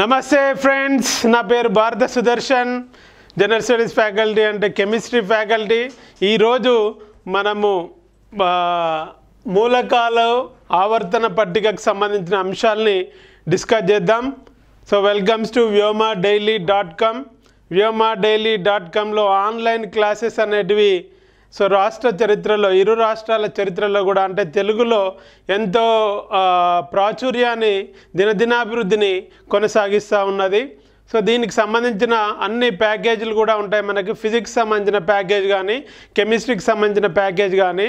నమస్తే ఫ్రెండ్స్ నా పేరు Bharata Sudarshan general studies faculty అంటే కెమిస్ట్రీ ఫ్యాకల్టీ ఈరోజు మనము మూలకాలు ఆవర్తన పట్టికకు సంబంధించిన అంశాలని డిస్కస్ చేద్దాం so welcomes to Vyoma daily dot com Vyoma daily dot కామ్లో ఆన్లైన్ క్లాసెస్ అనేటివి సో రాష్ట్ర చరిత్రలో ఇరు రాష్ట్రాల చరిత్రలో కూడా అంటే తెలుగులో ఎంతో ప్రాచుర్యాన్ని దినదినాభివృద్ధిని కొనసాగిస్తూ ఉన్నది సో దీనికి సంబంధించిన అన్ని ప్యాకేజీలు కూడా ఉంటాయి మనకి ఫిజిక్స్ సంబంధించిన ప్యాకేజ్ కానీ కెమిస్ట్రీకి సంబంధించిన ప్యాకేజ్ కానీ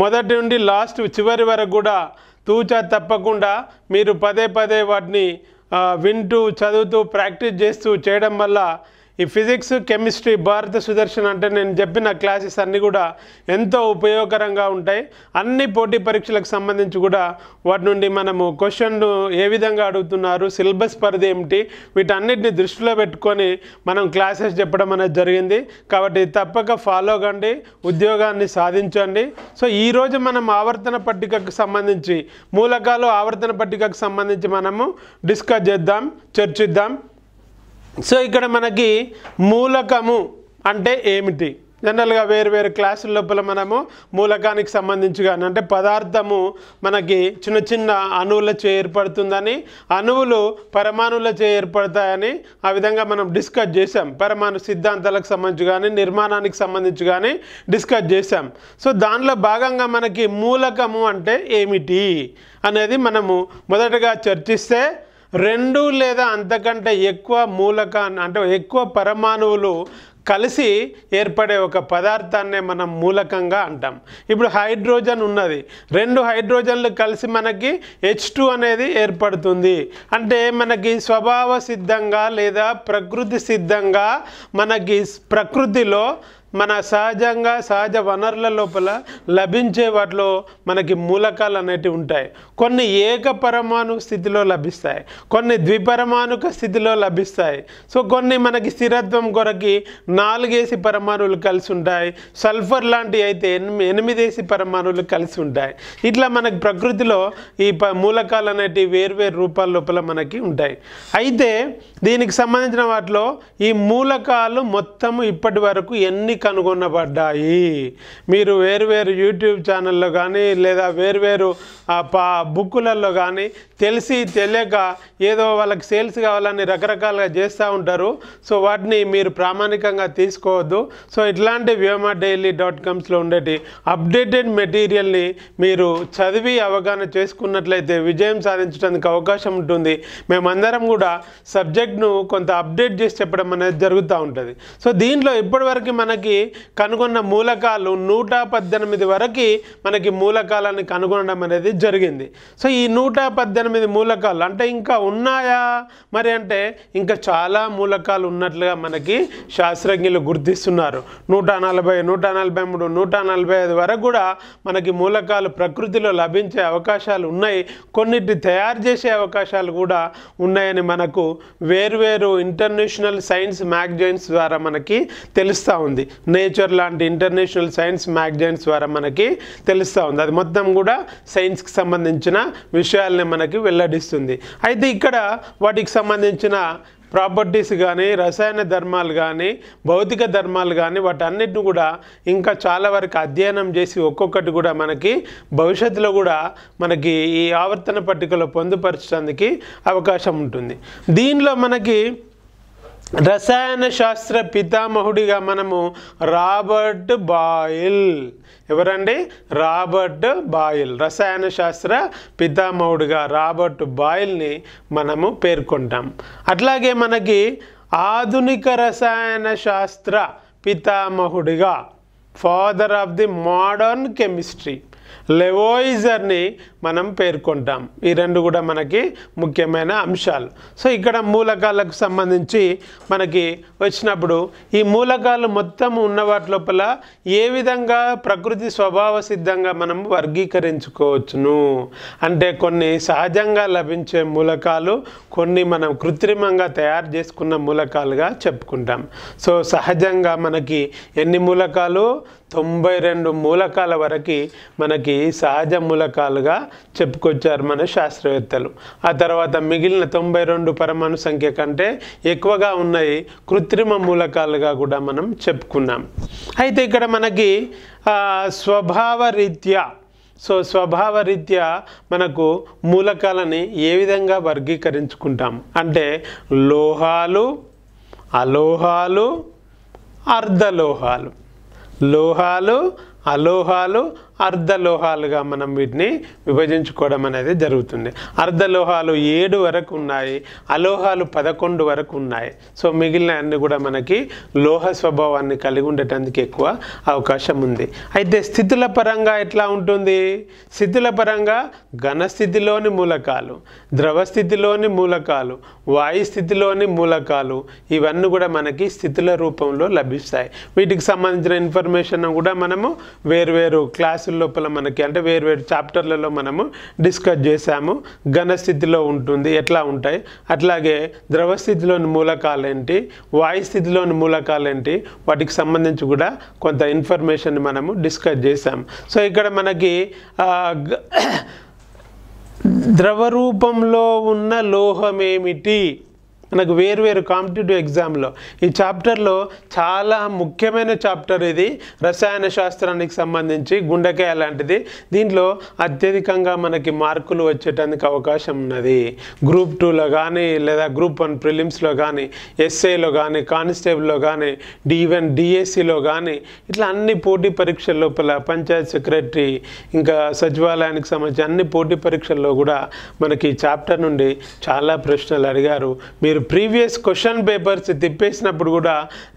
మొదటి నుండి లాస్ట్ చివరి వరకు కూడా తూచా తప్పకుండా మీరు పదే పదే వాటిని వింటూ చదువుతూ ప్రాక్టీస్ చేస్తూ చేయడం వల్ల ఈ ఫిజిక్స్ కెమిస్ట్రీ భారత సుదర్శన్ అంటే నేను చెప్పిన క్లాసెస్ అన్నీ కూడా ఎంతో ఉపయోగకరంగా ఉంటాయి అన్ని పోటీ పరీక్షలకు సంబంధించి కూడా వాటి నుండి మనము క్వశ్చన్ను ఏ విధంగా అడుగుతున్నారు సిలబస్ పరిధి ఏమిటి వీటన్నిటిని దృష్టిలో పెట్టుకొని మనం క్లాసెస్ చెప్పడం అనేది జరిగింది కాబట్టి తప్పక ఫాలో కండి ఉద్యోగాన్ని సాధించండి సో ఈరోజు మనం ఆవర్తన పట్టికకు సంబంధించి మూలకాలు ఆవర్తన పట్టికకు సంబంధించి మనము డిస్కస్ చేద్దాం చర్చిద్దాం సో ఇక్కడ మనకి మూలకము అంటే ఏమిటి జనరల్గా వేరు వేరు క్లాసుల లోపల మనము మూలకానికి సంబంధించి కానీ అంటే పదార్థము మనకి చిన్న చిన్న అణువులచే ఏర్పడుతుందని అణువులు పరమాణువులచే ఏర్పడతాయని ఆ విధంగా మనం డిస్కస్ చేసాం పరమాణు సిద్ధాంతాలకు సంబంధించి కానీ నిర్మాణానికి సంబంధించి కానీ డిస్కస్ చేసాం సో దానిలో భాగంగా మనకి మూలకము అంటే ఏమిటి అనేది మనము మొదటగా చర్చిస్తే రెండు లేదా అంతకంటే ఎక్కువ మూలకాన్ని అంటే ఎక్కువ పరమాణువులు కలిసి ఏర్పడే ఒక పదార్థాన్నే మనం మూలకంగా అంటాం ఇప్పుడు హైడ్రోజన్ ఉన్నది రెండు హైడ్రోజన్లు కలిసి మనకి హెచ్ అనేది ఏర్పడుతుంది అంటే మనకి స్వభావ సిద్ధంగా లేదా ప్రకృతి సిద్ధంగా మనకి ప్రకృతిలో మన సహజంగా సహజ వనరుల లోపల లభించే వాటిలో మనకి మూలకాలు అనేటివి ఉంటాయి కొన్ని పరమాణు స్థితిలో లభిస్తాయి కొన్ని ద్విపరమాణుక స్థితిలో లభిస్తాయి సో కొన్ని మనకి స్థిరత్వం కొరకి నాలుగేసి పరమాణువులు కలిసి ఉంటాయి సల్ఫర్ లాంటివి అయితే ఎనిమిది ఎనిమిదేసి పరమాణువులు కలిసి ఉంటాయి ఇట్లా మనకి ప్రకృతిలో ఈ ప మూలకాలు అనేటివి వేర్వేరు రూపాల లోపల మనకి ఉంటాయి అయితే దీనికి సంబంధించిన వాటిలో ఈ మూలకాలు మొత్తము ఇప్పటి వరకు ఎన్ని కనుగొనబడ్డాయి మీరు వేరువేరు యూట్యూబ్ ఛానల్లో కానీ లేదా వేరువేరు బుక్కులలో కానీ తెలిసి తెలియక ఏదో వాళ్ళకి సేల్స్ కావాలని రకరకాలుగా చేస్తూ ఉంటారు సో వాటిని మీరు ప్రామాణికంగా తీసుకోవద్దు సో ఇట్లాంటి వ్యోమా డైలీ డాట్ కామ్స్లో ఉండేటి అప్డేటెడ్ మెటీరియల్ని మీరు చదివి అవగాహన చేసుకున్నట్లయితే విజయం సాధించడానికి అవకాశం ఉంటుంది మేమందరం కూడా సబ్జెక్ట్ను కొంత అప్డేట్ చేసి చెప్పడం అనేది జరుగుతూ ఉంటుంది సో దీంట్లో ఇప్పటివరకు మనకి మనకి కనుగొన్న మూలకాలు నూట పద్దెనిమిది వరకు మనకి మూలకాలను కనుగొనడం అనేది జరిగింది సో ఈ నూట పద్దెనిమిది మూలకాలు అంటే ఇంకా ఉన్నాయా మరి అంటే ఇంకా చాలా మూలకాలు ఉన్నట్లుగా మనకి శాస్త్రజ్ఞులు గుర్తిస్తున్నారు నూట నలభై నూట నలభై మూడు నూట నలభై ఐదు వరకు కూడా మనకి మూలకాలు ప్రకృతిలో లభించే అవకాశాలు ఉన్నాయి కొన్నిటి తయారు చేసే అవకాశాలు కూడా ఉన్నాయని మనకు వేర్వేరు ఇంటర్నేషనల్ సైన్స్ మ్యాగజైన్స్ ద్వారా మనకి తెలుస్తూ ఉంది నేచర్ లాంటి ఇంటర్నేషనల్ సైన్స్ మ్యాగజైన్స్ ద్వారా మనకి తెలుస్తూ ఉంది అది మొత్తం కూడా సైన్స్కి సంబంధించిన విషయాల్ని మనకి వెల్లడిస్తుంది అయితే ఇక్కడ వాటికి సంబంధించిన ప్రాపర్టీస్ కానీ రసాయన ధర్మాలు కానీ భౌతిక ధర్మాలు కానీ అన్నిటిని కూడా ఇంకా చాలా వరకు అధ్యయనం చేసి ఒక్కొక్కటి కూడా మనకి భవిష్యత్తులో కూడా మనకి ఈ ఆవర్తన పట్టికలో పొందుపరచడానికి అవకాశం ఉంటుంది దీనిలో మనకి రసాయన శాస్త్ర పితామహుడిగా మనము రాబర్ట్ బాయిల్ ఎవరండి రాబర్ట్ బాయిల్ రసాయన శాస్త్ర పితామహుడిగా రాబర్ట్ బాయిల్ని మనము పేర్కొంటాం అట్లాగే మనకి ఆధునిక రసాయన శాస్త్ర పితామహుడిగా father of the modern chemistry లెవోయిజర్ని మనం పేర్కొంటాం ఈ రెండు కూడా మనకి ముఖ్యమైన అంశాలు సో ఇక్కడ మూలకాలకు సంబంధించి మనకి వచ్చినప్పుడు ఈ మూలకాలు మొత్తం ఉన్న వాటి లోపల ఏ విధంగా ప్రకృతి స్వభావ సిద్ధంగా మనం వర్గీకరించుకోవచ్చును అంటే కొన్ని సహజంగా లభించే మూలకాలు కొన్ని మనం కృత్రిమంగా తయారు చేసుకున్న మూలకాలుగా చెప్పుకుంటాం సో సహజంగా మనకి ఎన్ని మూలకాలు తొంభై రెండు మూలకాల వరకు మనకి సహజ మూలకాలుగా చెప్పుకొచ్చారు మన శాస్త్రవేత్తలు ఆ తర్వాత మిగిలిన తొంభై రెండు పరమాణు సంఖ్య కంటే ఎక్కువగా ఉన్నాయి కృత్రిమ మూలకాలుగా కూడా మనం చెప్పుకున్నాం అయితే ఇక్కడ మనకి స్వభావరీత్యా సో స్వభావరీత్యా మనకు మూలకాలని ఏ విధంగా వర్గీకరించుకుంటాం అంటే లోహాలు అలోహాలు అర్ధలోహాలు లోహాలు అలోహాలు అర్ధలోహాలుగా మనం వీటిని విభజించుకోవడం అనేది జరుగుతుంది అర్ధలోహాలు ఏడు వరకు ఉన్నాయి అలోహాలు పదకొండు వరకు ఉన్నాయి సో మిగిలిన అన్ని కూడా మనకి లోహ స్వభావాన్ని కలిగి ఉండటానికి ఎక్కువ అవకాశం ఉంది అయితే స్థితుల పరంగా ఎట్లా ఉంటుంది స్థితుల పరంగా ఘనస్థితిలోని మూలకాలు ద్రవస్థితిలోని మూలకాలు వాయు స్థితిలోని మూలకాలు ఇవన్నీ కూడా మనకి స్థితుల రూపంలో లభిస్తాయి వీటికి సంబంధించిన ఇన్ఫర్మేషన్ కూడా మనము వేరువేరు క్లాస్ క్లాసుల లోపల మనకి అంటే వేరువేరు చాప్టర్లలో మనము డిస్కస్ చేశాము ఘనస్థితిలో ఉంటుంది ఎట్లా ఉంటాయి అట్లాగే ద్రవస్థితిలోని మూలకాలేంటి వాయుస్థితిలోని మూలకాలేంటి వాటికి సంబంధించి కూడా కొంత ఇన్ఫర్మేషన్ మనము డిస్కస్ చేసాము సో ఇక్కడ మనకి ద్రవరూపంలో ఉన్న లోహమేమిటి మనకు వేరువేరు కాంపిటేటివ్ ఎగ్జామ్లో ఈ చాప్టర్లో చాలా ముఖ్యమైన చాప్టర్ ఇది రసాయన శాస్త్రానికి సంబంధించి గుండెకాయ లాంటిది దీంట్లో అత్యధికంగా మనకి మార్కులు వచ్చేటానికి అవకాశం ఉన్నది గ్రూప్ టూలో కానీ లేదా గ్రూప్ వన్ ప్రిలిమ్స్లో కానీ ఎస్ఏలో కానీ కానిస్టేబుల్లో కానీ డివెన్ డిఎస్సిలో కానీ ఇట్లా అన్ని పోటీ పరీక్షల లోపల పంచాయత్ సెక్రటరీ ఇంకా సచివాలయానికి సంబంధించి అన్ని పోటీ పరీక్షల్లో కూడా మనకి చాప్టర్ నుండి చాలా ప్రశ్నలు అడిగారు మీరు మీరు ప్రీవియస్ క్వశ్చన్ పేపర్స్ తిప్పేసినప్పుడు కూడా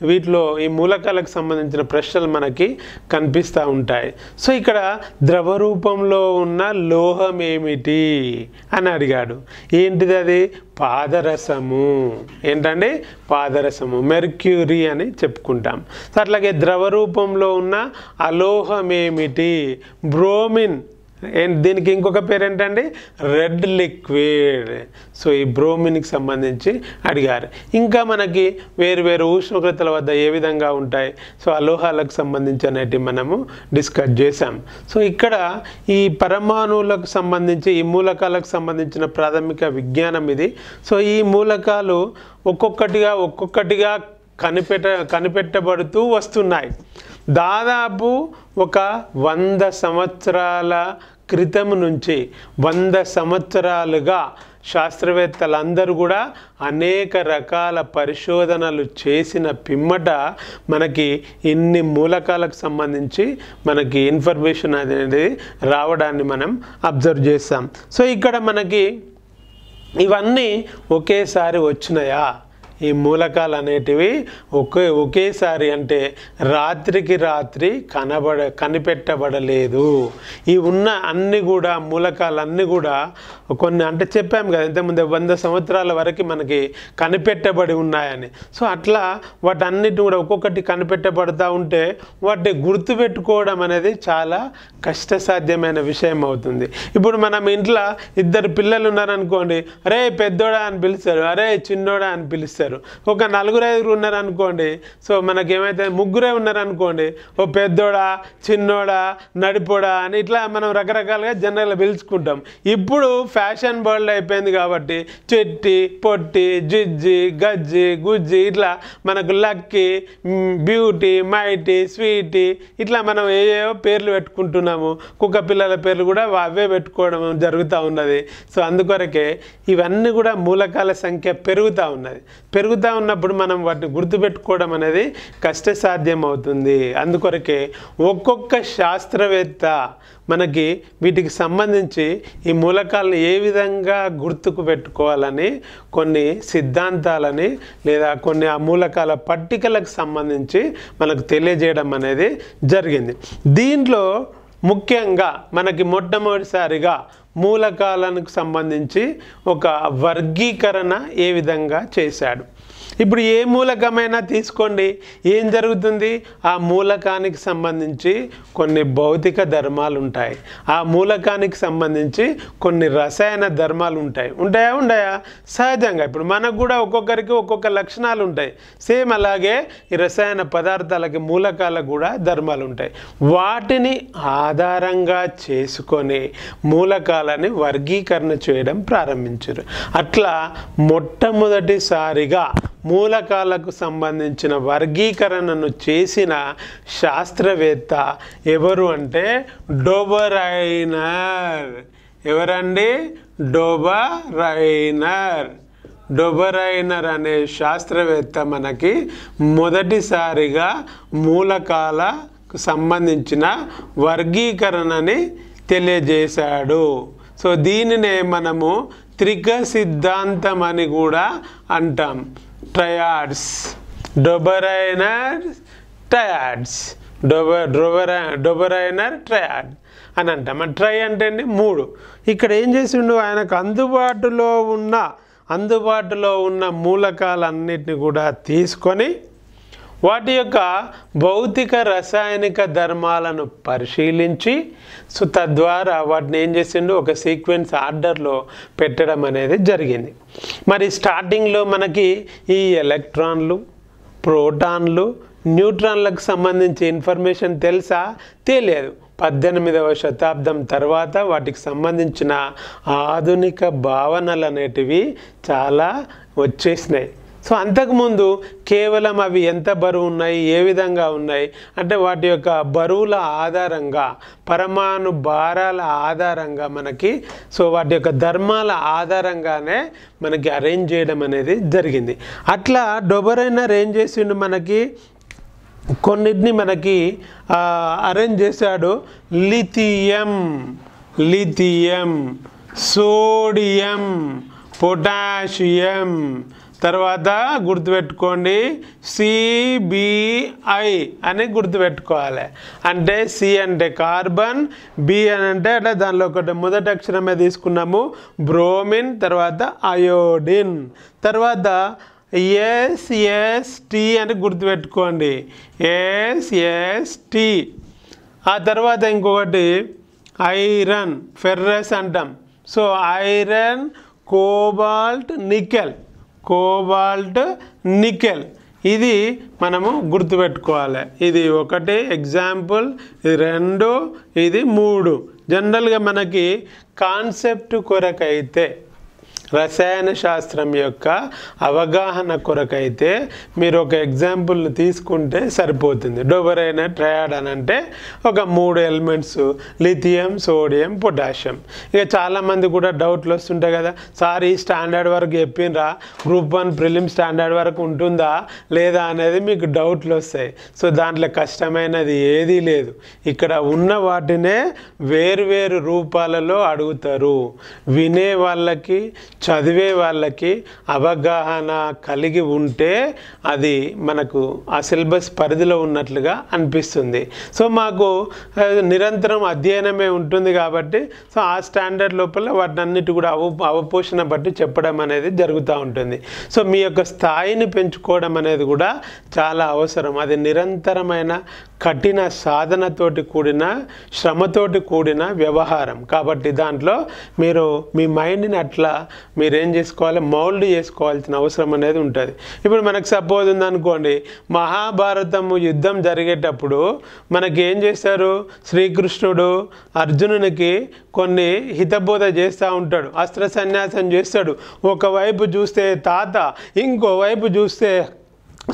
వీటిలో ఈ మూలకాలకు సంబంధించిన ప్రశ్నలు మనకి కనిపిస్తూ ఉంటాయి సో ఇక్కడ ద్రవ రూపంలో ఉన్న లోహం ఏమిటి అని అడిగాడు ఏంటిది అది పాదరసము ఏంటండి పాదరసము మెర్క్యూరీ అని చెప్పుకుంటాం సో అట్లాగే ద్రవ రూపంలో ఉన్న అలోహమేమిటి బ్రోమిన్ దీనికి ఇంకొక పేరు ఏంటండి రెడ్ లిక్విడ్ సో ఈ బ్రోమిన్కి సంబంధించి అడిగారు ఇంకా మనకి వేరు వేరు ఉష్ణోగ్రతల వద్ద ఏ విధంగా ఉంటాయి సో అలోహాలకు సంబంధించి అనేటివి మనము డిస్కస్ చేసాం సో ఇక్కడ ఈ పరమాణువులకు సంబంధించి ఈ మూలకాలకు సంబంధించిన ప్రాథమిక విజ్ఞానం ఇది సో ఈ మూలకాలు ఒక్కొక్కటిగా ఒక్కొక్కటిగా కనిపెట్ట కనిపెట్టబడుతూ వస్తున్నాయి దాదాపు ఒక వంద సంవత్సరాల క్రితం నుంచి వంద సంవత్సరాలుగా శాస్త్రవేత్తలందరూ కూడా అనేక రకాల పరిశోధనలు చేసిన పిమ్మట మనకి ఇన్ని మూలకాలకు సంబంధించి మనకి ఇన్ఫర్మేషన్ అనేది రావడాన్ని మనం అబ్జర్వ్ చేస్తాం సో ఇక్కడ మనకి ఇవన్నీ ఒకేసారి వచ్చినాయా ఈ మూలకాలు అనేటివి ఒకే ఒకేసారి అంటే రాత్రికి రాత్రి కనబడ కనిపెట్టబడలేదు ఈ ఉన్న అన్ని కూడా మూలకాలన్నీ కూడా కొన్ని అంటే చెప్పాము కదా ఇంతకుముందు వంద సంవత్సరాల వరకు మనకి కనిపెట్టబడి ఉన్నాయని సో అట్లా వాటన్నిటిని కూడా ఒక్కొక్కటి కనిపెట్టబడతా ఉంటే వాటిని గుర్తుపెట్టుకోవడం అనేది చాలా కష్టసాధ్యమైన విషయం అవుతుంది ఇప్పుడు మనం ఇంట్లో ఇద్దరు పిల్లలు ఉన్నారనుకోండి అరే పెద్దోడా అని పిలుస్తారు అరే చిన్నోడా అని పిలుస్తారు ఉన్నారు ఒక నలుగురు ఐదుగురు ఉన్నారనుకోండి సో మనకేమైతే ముగ్గురే ఉన్నారనుకోండి ఓ పెద్దోడా చిన్నోడా నడిపోడా అని ఇట్లా మనం రకరకాలుగా జనరల్గా పిలుచుకుంటాం ఇప్పుడు ఫ్యాషన్ వరల్డ్ అయిపోయింది కాబట్టి చెట్టి పొట్టి జిజ్జి గజ్జి గుజ్జి ఇట్లా మనకు లక్కీ బ్యూటీ మైటీ స్వీటీ ఇట్లా మనం ఏవేవో పేర్లు పెట్టుకుంటున్నాము కుక్క పిల్లల పేర్లు కూడా అవే పెట్టుకోవడం జరుగుతూ ఉన్నది సో అందుకొరకే ఇవన్నీ కూడా మూలకాల సంఖ్య పెరుగుతూ ఉన్నది పెరుగుతూ ఉన్నప్పుడు మనం వాటిని గుర్తుపెట్టుకోవడం అనేది కష్టసాధ్యం అవుతుంది అందుకొరకే ఒక్కొక్క శాస్త్రవేత్త మనకి వీటికి సంబంధించి ఈ మూలకాలను ఏ విధంగా గుర్తుకు పెట్టుకోవాలని కొన్ని సిద్ధాంతాలని లేదా కొన్ని ఆ మూలకాల పట్టికలకు సంబంధించి మనకు తెలియజేయడం అనేది జరిగింది దీంట్లో ముఖ్యంగా మనకి మొట్టమొదటిసారిగా మూలకాలకు సంబంధించి ఒక వర్గీకరణ ఏ విధంగా చేశాడు ఇప్పుడు ఏ మూలకమైనా తీసుకోండి ఏం జరుగుతుంది ఆ మూలకానికి సంబంధించి కొన్ని భౌతిక ధర్మాలు ఉంటాయి ఆ మూలకానికి సంబంధించి కొన్ని రసాయన ధర్మాలు ఉంటాయి ఉంటాయా ఉంటాయా సహజంగా ఇప్పుడు మనకు కూడా ఒక్కొక్కరికి ఒక్కొక్క లక్షణాలు ఉంటాయి సేమ్ అలాగే ఈ రసాయన పదార్థాలకి మూలకాలకు కూడా ధర్మాలు ఉంటాయి వాటిని ఆధారంగా చేసుకొని మూలకాలని వర్గీకరణ చేయడం ప్రారంభించారు అట్లా మొట్టమొదటిసారిగా మూలకాలకు సంబంధించిన వర్గీకరణను చేసిన శాస్త్రవేత్త ఎవరు అంటే డోబరైనర్ ఎవరండి డోబరైనర్ డొబరైనర్ అనే శాస్త్రవేత్త మనకి మొదటిసారిగా మూలకాలకు సంబంధించిన వర్గీకరణని తెలియజేశాడు సో దీనినే మనము త్రిక సిద్ధాంతం అని కూడా అంటాం ట్రయాడ్స్ డొబరైనర్ ట్రయాడ్స్ డొబర్ డొబర డొబరైనర్ ట్రయాడ్ అని అంటాం ట్రై అంటే అండి మూడు ఇక్కడ ఏం చేసిండు ఆయనకు అందుబాటులో ఉన్న అందుబాటులో ఉన్న మూలకాలన్నిటిని కూడా తీసుకొని వాటి యొక్క భౌతిక రసాయనిక ధర్మాలను పరిశీలించి సో తద్వారా వాటిని ఏం చేసిండు ఒక సీక్వెన్స్ ఆర్డర్లో పెట్టడం అనేది జరిగింది మరి స్టార్టింగ్లో మనకి ఈ ఎలక్ట్రాన్లు ప్రోటాన్లు న్యూట్రాన్లకు సంబంధించి ఇన్ఫర్మేషన్ తెలుసా తెలియదు పద్దెనిమిదవ శతాబ్దం తర్వాత వాటికి సంబంధించిన ఆధునిక భావనలు అనేటివి చాలా వచ్చేసినాయి సో అంతకుముందు కేవలం అవి ఎంత బరువు ఉన్నాయి ఏ విధంగా ఉన్నాయి అంటే వాటి యొక్క బరువుల ఆధారంగా పరమాణు భారాల ఆధారంగా మనకి సో వాటి యొక్క ధర్మాల ఆధారంగానే మనకి అరేంజ్ చేయడం అనేది జరిగింది అట్లా డొబరైనా అరేంజ్ చేసిండు మనకి కొన్నిటిని మనకి అరేంజ్ చేశాడు లిథియం లిథియం సోడియం పొటాషియం తర్వాత గుర్తుపెట్టుకోండి సిబిఐ అని గుర్తుపెట్టుకోవాలి అంటే సి అంటే కార్బన్ బి అని అంటే అంటే దానిలో ఒకటి మొదటి అక్షరమే తీసుకున్నాము బ్రోమిన్ తర్వాత అయోడిన్ తర్వాత ఎస్ ఎస్ టీ అని గుర్తుపెట్టుకోండి ఎస్ ఎస్ టీ ఆ తర్వాత ఇంకొకటి ఐరన్ ఫెర్రస్ అంటాం so iron cobalt nickel cobalt nickel ఇది మనము గుర్తుపెట్టుకోవాలి ఇది ఒకటి ఎగ్జాంపుల్ ఇది రెండు ఇది మూడు జనరల్గా మనకి కాన్సెప్ట్ కొరకైతే రసాయన శాస్త్రం యొక్క అవగాహన కొరకైతే మీరు ఒక ఎగ్జాంపుల్ తీసుకుంటే సరిపోతుంది డోబరైన ట్రయాడ్ అని అంటే ఒక మూడు ఎలిమెంట్స్ లిథియం సోడియం పొటాషియం ఇక చాలామంది కూడా డౌట్లు వస్తుంటాయి కదా సార్ ఈ స్టాండర్డ్ వరకు చెప్పినరా గ్రూప్ వన్ ప్రిలిమ్ స్టాండర్డ్ వరకు ఉంటుందా లేదా అనేది మీకు డౌట్లు వస్తాయి సో దాంట్లో కష్టమైనది ఏదీ లేదు ఇక్కడ ఉన్న వాటినే వేరు రూపాలలో అడుగుతారు వినే వాళ్ళకి చదివే వాళ్ళకి అవగాహన కలిగి ఉంటే అది మనకు ఆ సిలబస్ పరిధిలో ఉన్నట్లుగా అనిపిస్తుంది సో మాకు నిరంతరం అధ్యయనమే ఉంటుంది కాబట్టి సో ఆ స్టాండర్డ్ లోపల అన్నిటి కూడా అవ అవపోషణ బట్టి చెప్పడం అనేది జరుగుతూ ఉంటుంది సో మీ యొక్క స్థాయిని పెంచుకోవడం అనేది కూడా చాలా అవసరం అది నిరంతరమైన కఠిన సాధనతోటి కూడిన శ్రమతోటి కూడిన వ్యవహారం కాబట్టి దాంట్లో మీరు మీ మైండ్ని అట్లా మీరేం చేసుకోవాలి మౌల్డ్ చేసుకోవాల్సిన అవసరం అనేది ఉంటుంది ఇప్పుడు మనకు సపోజ్ ఉందనుకోండి మహాభారతము యుద్ధం జరిగేటప్పుడు మనకి ఏం శ్రీకృష్ణుడు అర్జునునికి కొన్ని హితబోధ చేస్తూ ఉంటాడు అస్త్ర సన్యాసం చేస్తాడు ఒకవైపు చూస్తే తాత ఇంకోవైపు చూస్తే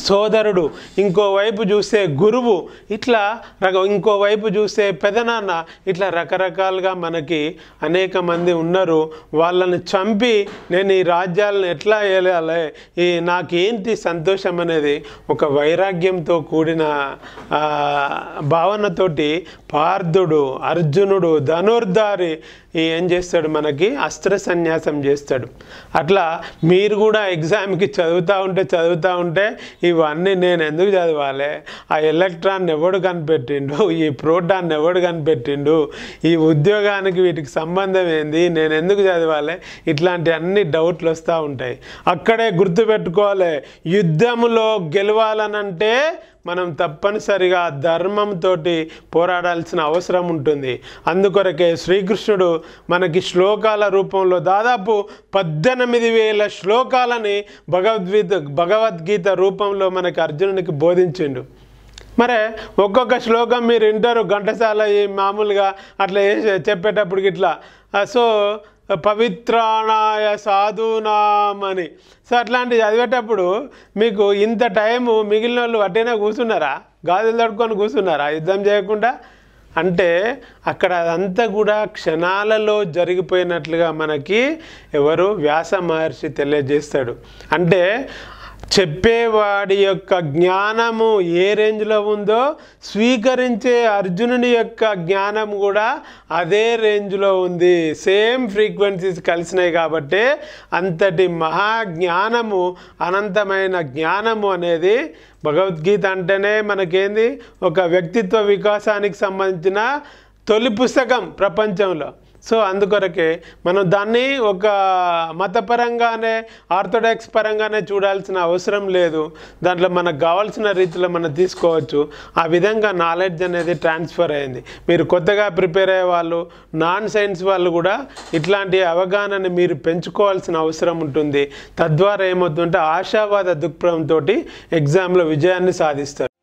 సోదరుడు ఇంకోవైపు చూస్తే గురువు ఇట్లా రక ఇంకోవైపు చూస్తే పెదనాన్న ఇట్లా రకరకాలుగా మనకి అనేక మంది ఉన్నారు వాళ్ళని చంపి నేను ఈ రాజ్యాలను ఎట్లా వేయాలి ఈ నాకేంటి సంతోషం అనేది ఒక వైరాగ్యంతో కూడిన భావనతోటి పార్థుడు అర్జునుడు ధనుర్ధారి ఏం చేస్తాడు మనకి అస్త్ర సన్యాసం చేస్తాడు అట్లా మీరు కూడా ఎగ్జామ్కి చదువుతూ ఉంటే చదువుతూ ఉంటే ఇవన్నీ నేను ఎందుకు చదవాలి ఆ ఎలక్ట్రాన్ ఎవడు కనిపెట్టిండు ఈ ప్రోటాన్ ఎవడు కనిపెట్టిండు ఈ ఉద్యోగానికి వీటికి సంబంధం ఏంది నేను ఎందుకు చదవాలి ఇట్లాంటి అన్ని డౌట్లు వస్తూ ఉంటాయి అక్కడే గుర్తుపెట్టుకోవాలి యుద్ధంలో గెలవాలనంటే మనం తప్పనిసరిగా ధర్మంతో పోరాడాల్సిన అవసరం ఉంటుంది అందుకొరకే శ్రీకృష్ణుడు మనకి శ్లోకాల రూపంలో దాదాపు పద్దెనిమిది వేల శ్లోకాలని భగవద్గీత భగవద్గీత రూపంలో మనకి అర్జునునికి బోధించిండు మరే ఒక్కొక్క శ్లోకం మీరు వింటారు ఘంటసాల మామూలుగా అట్లా చెప్పేటప్పుడు ఇట్లా సో పవిత్రాణాయ సాధునామని సో అట్లాంటి చదివేటప్పుడు మీకు ఇంత టైము మిగిలిన వాళ్ళు అట్టైనా కూర్చున్నారా గాజులు తడుకొని కూర్చున్నారా యుద్ధం చేయకుండా అంటే అక్కడ అదంతా కూడా క్షణాలలో జరిగిపోయినట్లుగా మనకి ఎవరు వ్యాస మహర్షి తెలియజేస్తాడు అంటే చెప్పేవాడి యొక్క జ్ఞానము ఏ రేంజ్లో ఉందో స్వీకరించే అర్జునుని యొక్క జ్ఞానం కూడా అదే రేంజ్లో ఉంది సేమ్ ఫ్రీక్వెన్సీస్ కలిసినాయి కాబట్టి అంతటి మహా జ్ఞానము అనంతమైన జ్ఞానము అనేది భగవద్గీత అంటేనే మనకేంది ఒక వ్యక్తిత్వ వికాసానికి సంబంధించిన తొలి పుస్తకం ప్రపంచంలో సో అందుకొరకే మనం దాన్ని ఒక మతపరంగానే ఆర్థడాక్స్ పరంగానే చూడాల్సిన అవసరం లేదు దాంట్లో మనకు కావాల్సిన రీతిలో మనం తీసుకోవచ్చు ఆ విధంగా నాలెడ్జ్ అనేది ట్రాన్స్ఫర్ అయింది మీరు కొత్తగా ప్రిపేర్ అయ్యే వాళ్ళు నాన్ సైన్స్ వాళ్ళు కూడా ఇట్లాంటి అవగాహనని మీరు పెంచుకోవాల్సిన అవసరం ఉంటుంది తద్వారా ఏమవుతుందంటే ఆశావాద దృక్పథంతో ఎగ్జామ్లో విజయాన్ని సాధిస్తారు